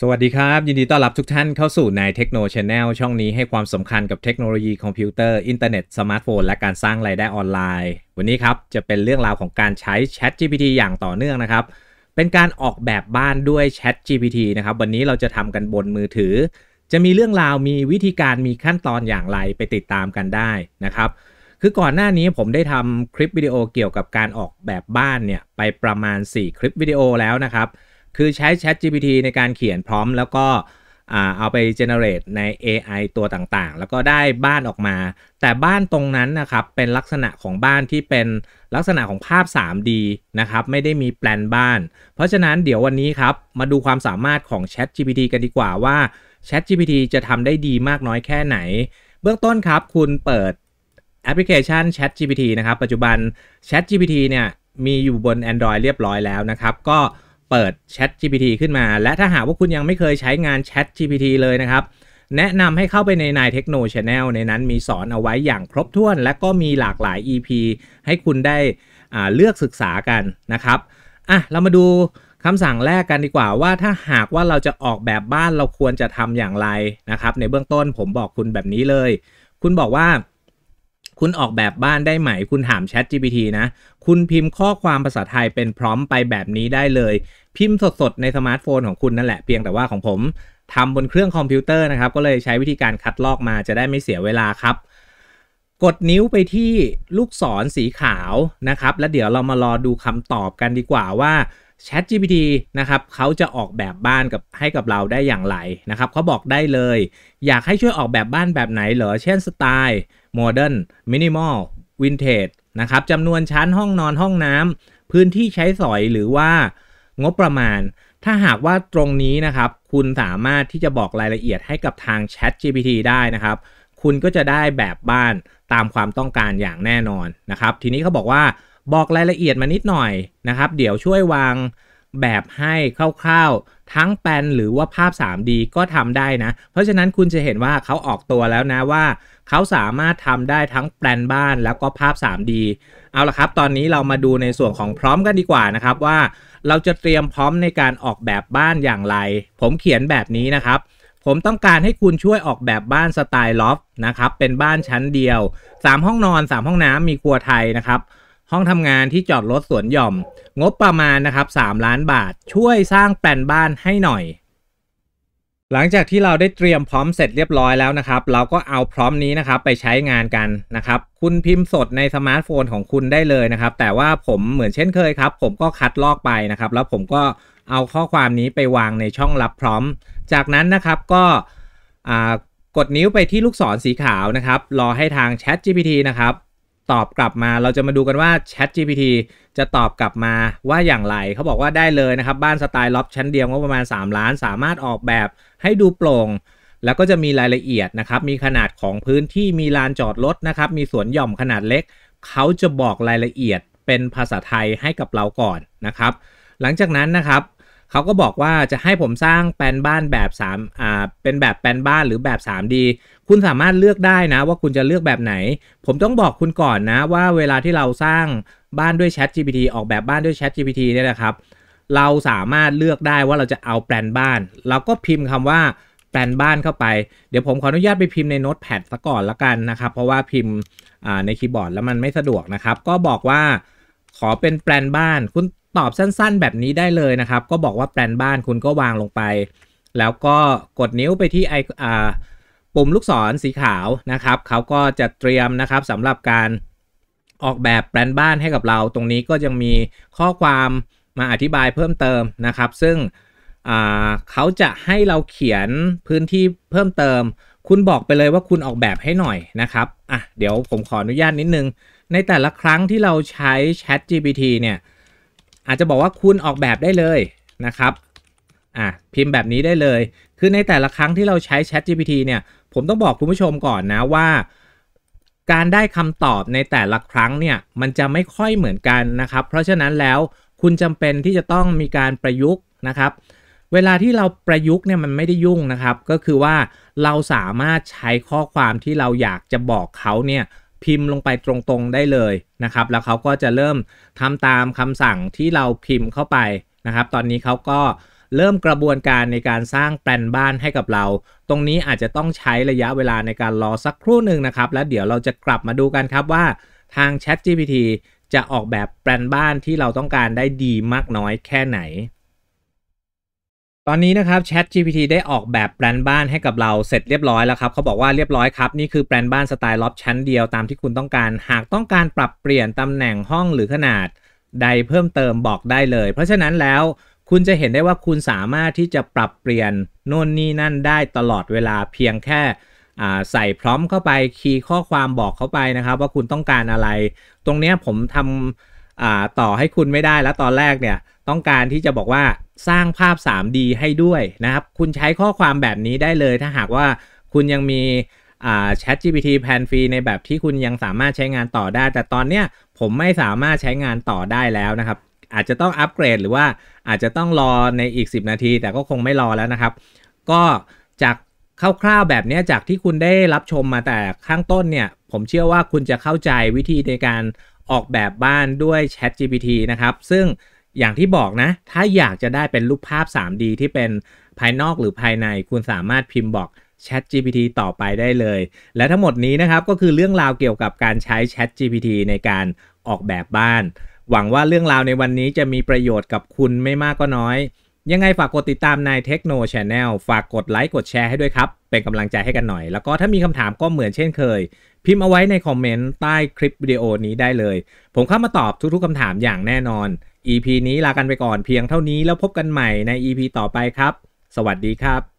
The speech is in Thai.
สวัสดีครับ ยินดีต้อนรับทุกท่านเข้าสู่ในเทคโนีแนลช่องนี้ให้ความสำคัญกับเทคโนโลยีคอมพิวเตอร์ อินเทอร์เน็ตสมาร์ทโฟน และการสร้างไรายได้ออนไลน์ วันนี้ครับ จะเป็นเรื่องราวของการใช้ Chat GPT อย่างต่อเนื่องนะครับ เป็นการออกแบบบ้านด้วย Chat GPT นะครับ วันนี้เราจะทำกันบนมือถือ จะมีเรื่องราวมีวิธีการมีขั้นตอนอย่างไรไปติดตามกันได้นะครับ คือก่อนหน้านี้ผมได้ทำคลิปวิดีโอเกี่ยวกับการออกแบบบ้านเนี่ยไปประมาณ 4 คลิปวิดีโอแล้วนะครับคือใช้ Chat GPT ในการเขียนพร้อมแล้วก็เอาไป generate ใน AI ตัวต่างๆ แล้วก็ได้บ้านออกมา แต่บ้านตรงนั้นนะครับเป็นลักษณะของบ้านที่เป็นลักษณะของภาพ 3D นะครับไม่ได้มีแปลนบ้าน เพราะฉะนั้นเดี๋ยววันนี้ครับมาดูความสามารถของ Chat GPT กันดีกว่าว่า Chat GPT จะทำได้ดีมากน้อยแค่ไหน เบื้องต้นครับคุณเปิดแอปพลิเคชัน Chat GPT นะครับ ปัจจุบัน Chat GPT เนี่ยมีอยู่บน Android เรียบร้อยแล้วนะครับก็เปิด Chat GPT ขึ้นมา และถ้าหากว่าคุณยังไม่เคยใช้งาน Chat GPT เลยนะครับ แนะนำให้เข้าไปในนายเทคโนช n n e l ในนั้นมีสอนเอาไว้อย่างครบถ้วน และก็มีหลากหลาย EP ให้คุณได้เลือกศึกษากันนะครับ อ่ะ เรามาดูคำสั่งแรกกันดีกว่าว่าถ้าหากว่าเราจะออกแบบบ้านเราควรจะทำอย่างไร นะครับ ในเบื้องต้นผมบอกคุณแบบนี้เลย คุณบอกว่าคุณออกแบบบ้านได้ไหม คุณถาม Chat GPT นะ คุณพิมพ์ข้อความภาษาไทยเป็นพร้อมไปแบบนี้ได้เลย พิมพ์สดๆ ในสมาร์ทโฟนของคุณ นั่นแหละเพียงแต่ว่าของผมทำบนเครื่องคอมพิวเตอร์นะครับ ก็เลยใช้วิธีการคัดลอกมาจะได้ไม่เสียเวลาครับกดนิ้วไปที่ลูกศรสีขาวนะครับ แล้วเดี๋ยวเรามารอดูคำตอบกันดีกว่าว่า Chat GPT นะครับเขาจะออกแบบบ้านกับให้กับเราได้อย่างไรนะครับเขาบอกได้เลย อยากให้ช่วยออกแบบบ้านแบบไหนเหรอ เช่นสไตล์โมเดิร์นมินิมอลวินเทจนะครับจำนวนชั้นห้องนอนห้องน้ำพื้นที่ใช้สอยหรือว่างบประมาณ ถ้าหากว่าตรงนี้นะครับ คุณสามารถที่จะบอกรายละเอียดให้กับทาง Chat GPT ได้นะครับคุณก็จะได้แบบบ้านตามความต้องการอย่างแน่นอนนะครับ ทีนี้เขาบอกว่าบอกรายละเอียดมานิดหน่อยนะครับ เดี๋ยวช่วยวางแบบให้คร่าวๆทั้งแปลนหรือว่าภาพ 3D ก็ทำได้นะ เพราะฉะนั้นคุณจะเห็นว่าเขาออกตัวแล้วนะว่าเขาสามารถทำได้ทั้งแปลนบ้านแล้วก็ภาพ 3D เอาละครับ ตอนนี้เรามาดูในส่วนของพร้อมกันดีกว่านะครับ ว่าเราจะเตรียมพร้อมในการออกแบบบ้านอย่างไร ผมเขียนแบบนี้นะครับผมต้องการให้คุณช่วยออกแบบบ้านสไตล์ลอฟนะครับเป็นบ้านชั้นเดียว 3 ห้องนอน 3 ห้องน้ำมีครัวไทยนะครับห้องทำงานที่จอดรถสวนหย่อม งบประมาณนะครับ3ล้านบาทช่วยสร้างแปลนบ้านให้หน่อย หลังจากที่เราได้เตรียมพร้อมเสร็จเรียบร้อยแล้วนะครับ เราก็เอาพร้อมนี้นะครับไปใช้งานกันนะครับคุณพิมพ์สดในสมาร์ทโฟนของคุณได้เลยนะครับ แต่ว่าผมเหมือนเช่นเคยครับผมก็คัดลอกไปนะครับ แล้วผมก็เอาข้อความนี้ไปวางในช่องรับพร้อม จากนั้นนะครับก็กดนิ้วไปที่ลูกศรสีขาวนะครับ รอให้ทาง Chat GPT นะครับตอบกลับมาเราจะมาดูกันว่า Chat GPT จะตอบกลับมาว่าอย่างไร เขาบอกว่าได้เลยนะครับ บ้านสไตล์ล็อบชั้นเดียวก็ประมาณ 3 ล้าน สามารถออกแบบให้ดูโปร่งแล้วก็จะมีรายละเอียดนะครับมีขนาดของพื้นที่มีลานจอดรถนะครับ มีสวนหย่อมขนาดเล็กเขาจะบอกรายละเอียดเป็นภาษาไทยให้กับเราก่อนนะครับ หลังจากนั้นนะครับเขาก็บอกว่าจะให้ผมสร้างแปลนบ้านแบบ3อ่า เป็นแบบแปลนบ้านหรือแบบ 3D คุณสามารถเลือกได้นะว่าคุณจะเลือกแบบไหน ผมต้องบอกคุณก่อนนะ ว่าเวลาที่เราสร้างบ้านด้วย Chat GPT ออกแบบบ้านด้วย Chat GPT เนี่ยนะครับ เราสามารถเลือกได้ว่าเราจะเอาแปลนบ้าน เราก็พิมพ์คำว่าแปลนบ้านเข้าไป เดี๋ยวผมขออนุญาตไปพิมพ์ในโน้ตแพดซะก่อนละกันนะครับ เพราะว่าพิมพ์ในคีย์บอร์ดแล้วมันไม่สะดวกนะครับ ก็บอกว่าขอเป็นแปลนบ้านคุณตอบสั้น ๆ แบบนี้ได้เลยนะครับก็บอกว่าแปลนบ้านคุณก็วางลงไป แล้วก็กดนิ้วไปที่ไออาปุ่มลูกศรสีขาวนะครับเขาก็จะเตรียมนะครับสำหรับการออกแบบแปลนบ้านให้กับเราตรงนี้ก็ยังมีข้อความมาอธิบายเพิ่มเติมนะครับซึ่งเขาจะให้เราเขียนพื้นที่เพิ่มเติมคุณบอกไปเลยว่าคุณออกแบบให้หน่อยนะครับอ่ะเดี๋ยวผมขออนุญาตนิดนึงในแต่ละครั้งที่เราใช้ Chat GPT เนี่ยอาจจะบอกว่าคุณออกแบบได้เลยนะครับอ่ะพิมพ์แบบนี้ได้เลย คือในแต่ละครั้งที่เราใช้ Chat GPT เนี่ย ผมต้องบอกคุณผู้ชมก่อนนะว่า การได้คำตอบในแต่ละครั้งเนี่ยมันจะไม่ค่อยเหมือนกันนะครับ เพราะฉะนั้นแล้วคุณจำเป็นที่จะต้องมีการประยุกต์นะครับ เวลาที่เราประยุกต์เนี่ยมันไม่ได้ยุ่งนะครับก็คือว่าเราสามารถใช้ข้อความที่เราอยากจะบอกเขาเนี่ยพิมพ์ลงไปตรงๆได้เลยนะครับ แล้วเขาก็จะเริ่มทำตามคำสั่งที่เราพิมพ์เข้าไปนะครับ ตอนนี้เขาก็เริ่มกระบวนการในการสร้างแปลนบ้านให้กับเรา ตรงนี้อาจจะต้องใช้ระยะเวลาในการรอสักครู่หนึ่งนะครับ แล้วเดี๋ยวเราจะกลับมาดูกันครับว่าทาง ChatGPT จะออกแบบแปลนบ้านที่เราต้องการได้ดีมากน้อยแค่ไหนตอนนี้นะครับ Chat GPT ได้ออกแบบแปลนบ้านให้กับเราเสร็จเรียบร้อยแล้วครับเขาบอกว่าเรียบร้อยครับนี่คือแปลนบ้านสไตล์ล็อบชั้นเดียวตาม ที่คุณต้องการหากต้องการปรับเปลี่ยนตำแหน่งห้องหรือขนาด ใดเพิ่มเติมบอกได้เลย เพราะฉะนั้นแล้ว คุณจะเห็นได้ว่าคุณสามารถที่จะปรับเปลี่ยนโน่นนี่นั่นได้ตลอดเวลาเพียงแค่ใส่พร้อมเข้าไปคีย์ข้อความบอกเข้าไปนะครับว่าคุณต้องการอะไร ตรงนี้ผมทำต่อให้คุณไม่ได้แล้วตอนแรกเนี่ยต้องการที่จะบอกว่าสร้างภาพ 3D ให้ด้วยนะครับ คุณใช้ข้อความแบบนี้ได้เลยถ้าหากว่าคุณยังมี Chat GPT แพนฟรีในแบบที่คุณยังสามารถใช้งานต่อได้ แต่ตอนเนี้ยผมไม่สามารถใช้งานต่อได้แล้วนะครับอาจจะต้องอัปเกรดหรือว่าอาจจะต้องรอในอีก 10 นาทีแต่ก็คงไม่รอแล้วนะครับ ก็จากคร่าวๆแบบนี้จากที่คุณได้รับชมมาแต่ข้างต้นเนี่ยผมเชื่อว่าคุณจะเข้าใจวิธีในการออกแบบบ้านด้วย Chat GPT นะครับ ซึ่งอย่างที่บอกนะ ถ้าอยากจะได้เป็นรูปภาพ 3D ที่เป็นภายนอกหรือภายใน คุณสามารถพิมพ์บอก Chat GPT ต่อไปได้เลย และทั้งหมดนี้นะครับ ก็คือเรื่องราวเกี่ยวกับการใช้ Chat GPT ในการออกแบบบ้าน หวังว่าเรื่องราวในวันนี้จะมีประโยชน์กับคุณไม่มากก็น้อย ยังไงฝากกดติดตามในคโนโลยีแชนแนลฝากกดไลค์กดแชร์ให้ด้วยครับ เป็นกำลังใจให้กันหน่อย แล้วก็ถ้ามีคำถามก็เหมือนเช่นเคย พิมพ์เอาไว้ในคอมเมนต์ใต้คลิปวิดีโอนี้ได้เลย ผมเข้ามาตอบทุกๆคำถามอย่างแน่นอน EP นี้ลากันไปก่อนเพียงเท่านี้แล้วพบกันใหม่ใน EP ต่อไปครับ สวัสดีครับ